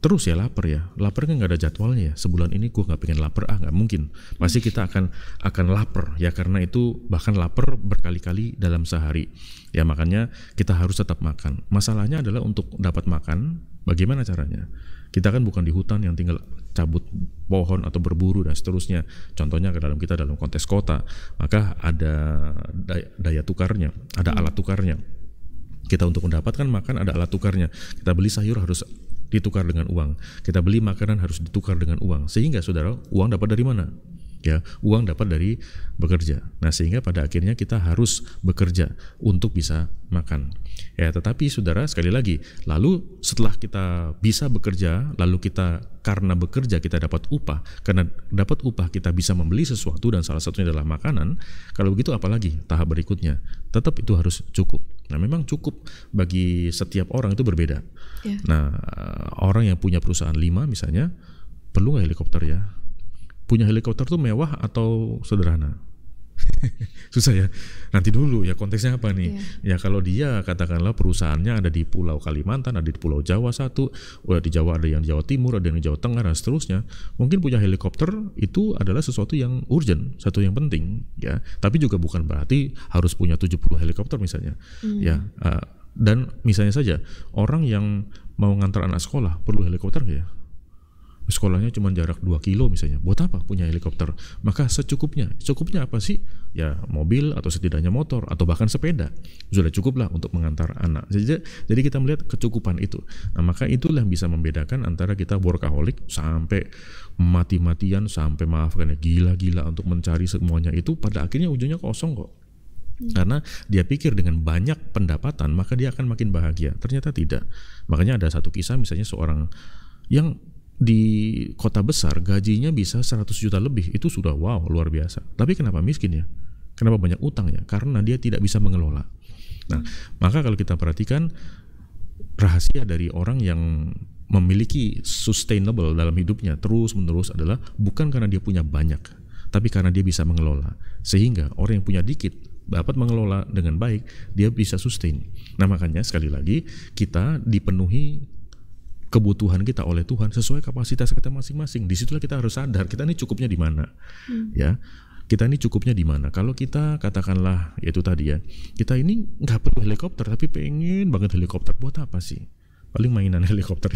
terus ya lapar ya lapar kan nggak ada jadwalnya ya sebulan ini gue nggak pengen lapar ah nggak mungkin pasti kita akan akan lapar ya karena itu bahkan lapar berkali-kali dalam sehari ya makanya kita harus tetap makan masalahnya adalah untuk dapat makan bagaimana caranya kita kan bukan di hutan yang tinggal cabut pohon atau berburu dan seterusnya contohnya ke dalam kita dalam kontes kota maka ada daya, daya tukarnya ada hmm. alat tukarnya kita untuk mendapatkan makan ada alat tukarnya kita beli sayur harus ditukar dengan uang. Kita beli makanan harus ditukar dengan uang. Sehingga saudara, uang dapat dari mana? ya uang dapat dari bekerja nah sehingga pada akhirnya kita harus bekerja untuk bisa makan ya tetapi saudara sekali lagi lalu setelah kita bisa bekerja lalu kita karena bekerja kita dapat upah karena dapat upah kita bisa membeli sesuatu dan salah satunya adalah makanan kalau begitu apalagi tahap berikutnya tetap itu harus cukup nah memang cukup bagi setiap orang itu berbeda yeah. nah orang yang punya perusahaan lima misalnya perlu nggak helikopter ya punya helikopter tuh mewah atau sederhana? Susah ya. Nanti dulu ya konteksnya apa nih? Yeah. Ya kalau dia katakanlah perusahaannya ada di Pulau Kalimantan, ada di Pulau Jawa satu, di Jawa ada yang di Jawa Timur, ada yang di Jawa Tengah dan seterusnya. Mungkin punya helikopter itu adalah sesuatu yang urgent, satu yang penting ya. Tapi juga bukan berarti harus punya 70 helikopter misalnya. Mm. Ya, ah, dan misalnya saja orang yang mau ngantar anak sekolah perlu helikopter nggak ya? sekolahnya cuma jarak 2 kilo misalnya buat apa punya helikopter maka secukupnya cukupnya apa sih ya mobil atau setidaknya motor atau bahkan sepeda sudah cukuplah untuk mengantar anak jadi, jadi kita melihat kecukupan itu nah maka itulah yang bisa membedakan antara kita workaholic sampai mati-matian sampai maafkan ya gila-gila untuk mencari semuanya itu pada akhirnya ujungnya kosong kok hmm. karena dia pikir dengan banyak pendapatan maka dia akan makin bahagia ternyata tidak makanya ada satu kisah misalnya seorang yang di kota besar gajinya bisa 100 juta lebih itu sudah wow luar biasa tapi kenapa miskin ya kenapa banyak utangnya karena dia tidak bisa mengelola nah maka kalau kita perhatikan rahasia dari orang yang memiliki sustainable dalam hidupnya terus menerus adalah bukan karena dia punya banyak tapi karena dia bisa mengelola sehingga orang yang punya dikit dapat mengelola dengan baik dia bisa sustain nah makanya sekali lagi kita dipenuhi kebutuhan kita oleh Tuhan sesuai kapasitas kita masing-masing. Disitulah kita harus sadar kita ini cukupnya di mana, hmm. ya. Kita ini cukupnya di mana? Kalau kita katakanlah yaitu tadi ya, kita ini nggak perlu helikopter tapi pengen banget helikopter buat apa sih? paling mainan helikopter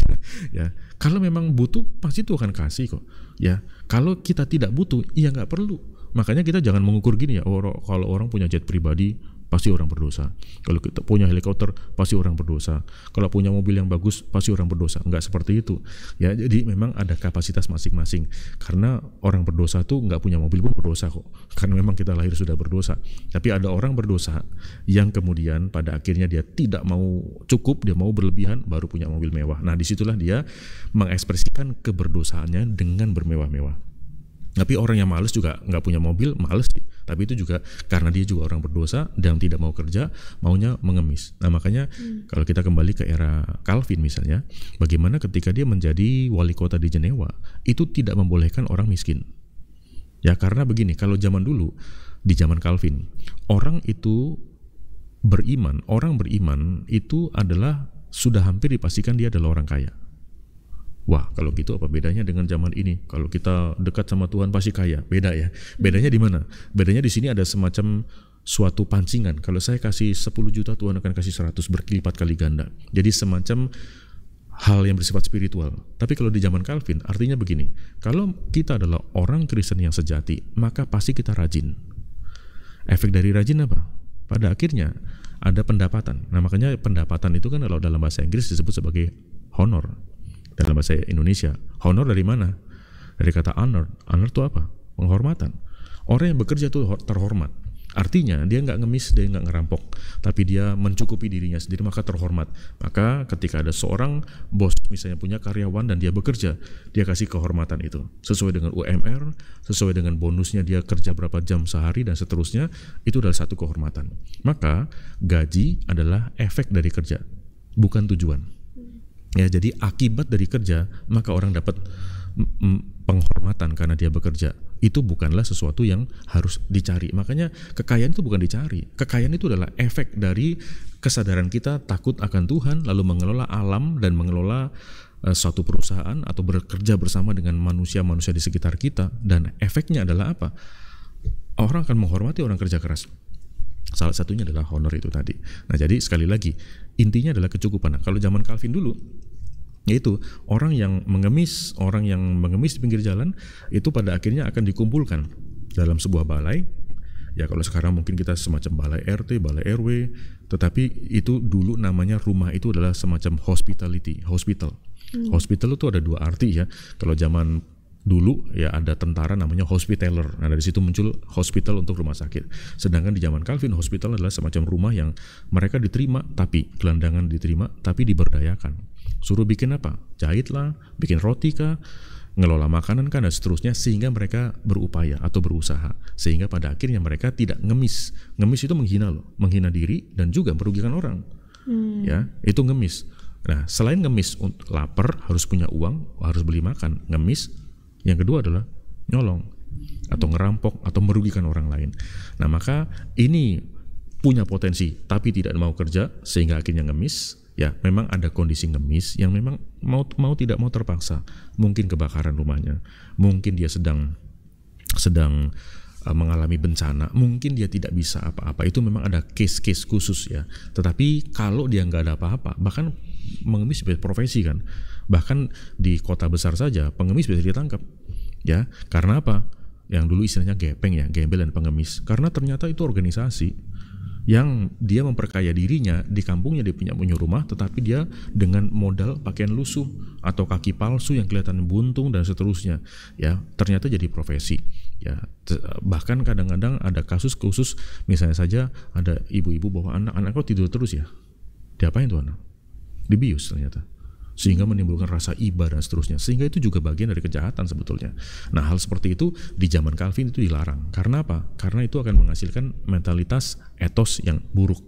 ya kalau memang butuh pasti tuh akan kasih kok ya kalau kita tidak butuh ya nggak perlu makanya kita jangan mengukur gini ya oh, kalau orang punya jet pribadi pasti orang berdosa. Kalau kita punya helikopter, pasti orang berdosa. Kalau punya mobil yang bagus, pasti orang berdosa. Enggak seperti itu. Ya, jadi memang ada kapasitas masing-masing. Karena orang berdosa tuh enggak punya mobil pun berdosa kok. Karena memang kita lahir sudah berdosa. Tapi ada orang berdosa yang kemudian pada akhirnya dia tidak mau cukup, dia mau berlebihan baru punya mobil mewah. Nah, disitulah dia mengekspresikan keberdosaannya dengan bermewah-mewah. Tapi orang yang males juga nggak punya mobil, males sih. Tapi itu juga karena dia juga orang berdosa dan tidak mau kerja, maunya mengemis. Nah makanya hmm. kalau kita kembali ke era Calvin misalnya, bagaimana ketika dia menjadi wali kota di Jenewa, itu tidak membolehkan orang miskin. Ya karena begini, kalau zaman dulu di zaman Calvin, orang itu beriman, orang beriman itu adalah sudah hampir dipastikan dia adalah orang kaya. Wah, kalau gitu apa bedanya dengan zaman ini? Kalau kita dekat sama Tuhan pasti kaya. Beda ya. Bedanya di mana? Bedanya di sini ada semacam suatu pancingan. Kalau saya kasih 10 juta, Tuhan akan kasih 100 berkelipat kali ganda. Jadi semacam hal yang bersifat spiritual. Tapi kalau di zaman Calvin, artinya begini, kalau kita adalah orang Kristen yang sejati, maka pasti kita rajin. Efek dari rajin apa? Pada akhirnya ada pendapatan. Nah, makanya pendapatan itu kan kalau dalam bahasa Inggris disebut sebagai honor dalam bahasa Indonesia. Honor dari mana? Dari kata honor. Honor itu apa? Penghormatan. Orang yang bekerja itu terhormat. Artinya dia nggak ngemis, dia nggak ngerampok, tapi dia mencukupi dirinya sendiri maka terhormat. Maka ketika ada seorang bos misalnya punya karyawan dan dia bekerja, dia kasih kehormatan itu sesuai dengan UMR, sesuai dengan bonusnya dia kerja berapa jam sehari dan seterusnya itu adalah satu kehormatan. Maka gaji adalah efek dari kerja, bukan tujuan. Ya, jadi akibat dari kerja maka orang dapat penghormatan karena dia bekerja. Itu bukanlah sesuatu yang harus dicari. Makanya kekayaan itu bukan dicari. Kekayaan itu adalah efek dari kesadaran kita takut akan Tuhan lalu mengelola alam dan mengelola e, suatu perusahaan atau bekerja bersama dengan manusia-manusia di sekitar kita dan efeknya adalah apa? Orang akan menghormati orang kerja keras Salah satunya adalah honor itu tadi. Nah, jadi sekali lagi, intinya adalah kecukupan. Nah, kalau zaman Calvin dulu, yaitu orang yang mengemis, orang yang mengemis di pinggir jalan itu pada akhirnya akan dikumpulkan dalam sebuah balai. Ya kalau sekarang mungkin kita semacam balai RT, balai RW, tetapi itu dulu namanya rumah itu adalah semacam hospitality, hospital. Hmm. Hospital itu ada dua arti ya. Kalau zaman dulu ya ada tentara namanya hospitaler. Nah dari situ muncul hospital untuk rumah sakit. Sedangkan di zaman Calvin hospital adalah semacam rumah yang mereka diterima tapi gelandangan diterima tapi diberdayakan. Suruh bikin apa? Jahit lah, bikin roti kah, ngelola makanan kan dan seterusnya sehingga mereka berupaya atau berusaha sehingga pada akhirnya mereka tidak ngemis. Ngemis itu menghina loh, menghina diri dan juga merugikan orang. Hmm. Ya, itu ngemis. Nah, selain ngemis untuk lapar harus punya uang, harus beli makan. Ngemis yang kedua adalah nyolong atau ngerampok atau merugikan orang lain. Nah, maka ini punya potensi tapi tidak mau kerja sehingga akhirnya ngemis. Ya, memang ada kondisi ngemis yang memang mau mau tidak mau terpaksa. Mungkin kebakaran rumahnya, mungkin dia sedang sedang eh, mengalami bencana, mungkin dia tidak bisa apa-apa. Itu memang ada case-case khusus ya. Tetapi kalau dia nggak ada apa-apa, bahkan mengemis sebagai profesi kan, Bahkan di kota besar saja pengemis bisa ditangkap. Ya, karena apa? Yang dulu istilahnya gepeng ya, gembel dan pengemis. Karena ternyata itu organisasi yang dia memperkaya dirinya di kampungnya dia punya punya rumah tetapi dia dengan modal pakaian lusuh atau kaki palsu yang kelihatan buntung dan seterusnya ya ternyata jadi profesi ya bahkan kadang-kadang ada kasus khusus misalnya saja ada ibu-ibu bawa anak anak kok tidur terus ya diapain tuh anak dibius ternyata sehingga menimbulkan rasa iba dan seterusnya sehingga itu juga bagian dari kejahatan sebetulnya nah hal seperti itu di zaman Calvin itu dilarang karena apa karena itu akan menghasilkan mentalitas etos yang buruk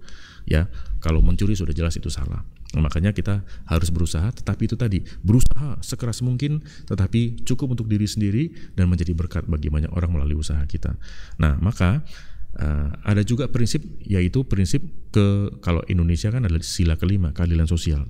ya kalau mencuri sudah jelas itu salah nah, makanya kita harus berusaha tetapi itu tadi berusaha sekeras mungkin tetapi cukup untuk diri sendiri dan menjadi berkat bagi banyak orang melalui usaha kita nah maka Uh, ada juga prinsip yaitu prinsip ke kalau Indonesia kan ada sila kelima keadilan sosial.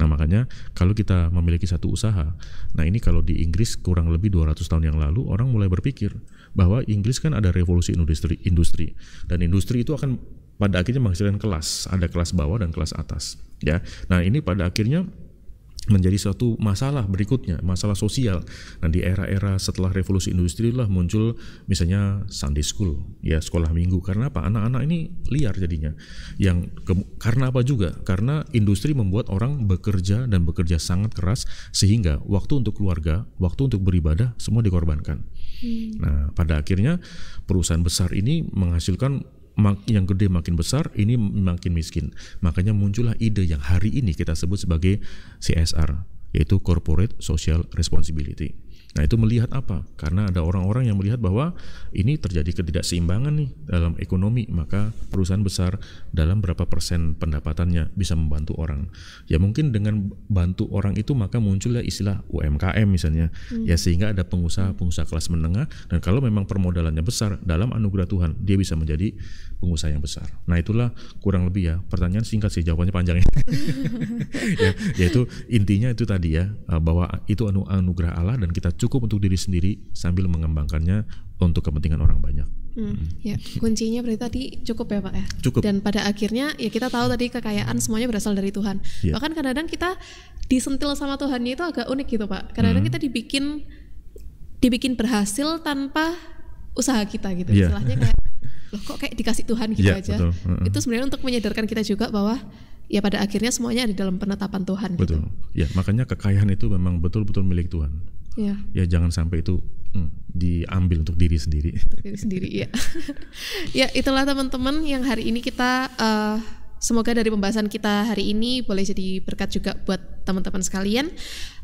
Nah, makanya kalau kita memiliki satu usaha, nah ini kalau di Inggris kurang lebih 200 tahun yang lalu orang mulai berpikir bahwa Inggris kan ada revolusi industri industri dan industri itu akan pada akhirnya menghasilkan kelas, ada kelas bawah dan kelas atas, ya. Nah, ini pada akhirnya menjadi suatu masalah berikutnya, masalah sosial. Nah, di era-era setelah revolusi industri lah muncul misalnya Sunday school, ya sekolah minggu. Karena apa? Anak-anak ini liar jadinya. Yang ke, karena apa juga? Karena industri membuat orang bekerja dan bekerja sangat keras sehingga waktu untuk keluarga, waktu untuk beribadah semua dikorbankan. Hmm. Nah, pada akhirnya perusahaan besar ini menghasilkan yang gede makin besar, ini makin miskin. Makanya muncullah ide yang hari ini kita sebut sebagai CSR, yaitu Corporate Social Responsibility. Nah itu melihat apa? Karena ada orang-orang yang melihat bahwa ini terjadi ketidakseimbangan nih dalam ekonomi, maka perusahaan besar dalam berapa persen pendapatannya bisa membantu orang. Ya mungkin dengan bantu orang itu maka muncullah istilah UMKM misalnya, hmm. ya sehingga ada pengusaha-pengusaha kelas menengah dan kalau memang permodalannya besar dalam anugerah Tuhan dia bisa menjadi pengusaha yang besar. Nah itulah kurang lebih ya pertanyaan singkat sih jawabannya panjang ya. ya yaitu intinya itu tadi ya eh, bahwa itu anugerah Allah dan kita cukup untuk diri sendiri sambil mengembangkannya untuk kepentingan orang banyak. Hmm, hmm, Ya, kuncinya berarti tadi cukup ya Pak ya. Cukup. Dan pada akhirnya ya kita tahu tadi kekayaan semuanya berasal dari Tuhan. Ya. Bahkan kadang-kadang kita disentil sama Tuhannya itu agak unik gitu Pak. Kadang-kadang hmm. kita dibikin dibikin berhasil tanpa usaha kita gitu. Ya. Istilahnya kayak loh kok kayak dikasih Tuhan gitu ya, aja. Betul. Uh -huh. Itu sebenarnya untuk menyadarkan kita juga bahwa ya pada akhirnya semuanya ada dalam penetapan Tuhan. Gitu. Betul. Gitu. Ya makanya kekayaan itu memang betul-betul milik Tuhan yeah. ya jangan sampai itu hmm, diambil untuk diri sendiri diri sendiri ya ya itulah teman-teman yang hari ini kita uh, semoga dari pembahasan kita hari ini boleh jadi berkat juga buat teman-teman sekalian.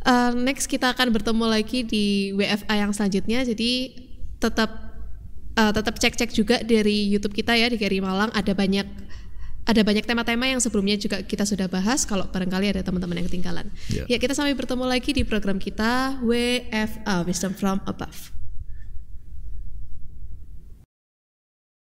Uh, next kita akan bertemu lagi di WFA yang selanjutnya. Jadi tetap uh, tetap cek-cek juga dari YouTube kita ya di Gary Malang ada banyak ada banyak tema-tema yang sebelumnya juga kita sudah bahas kalau barangkali ada teman-teman yang ketinggalan. Yeah. Ya, kita sampai bertemu lagi di program kita WFA Wisdom from Above.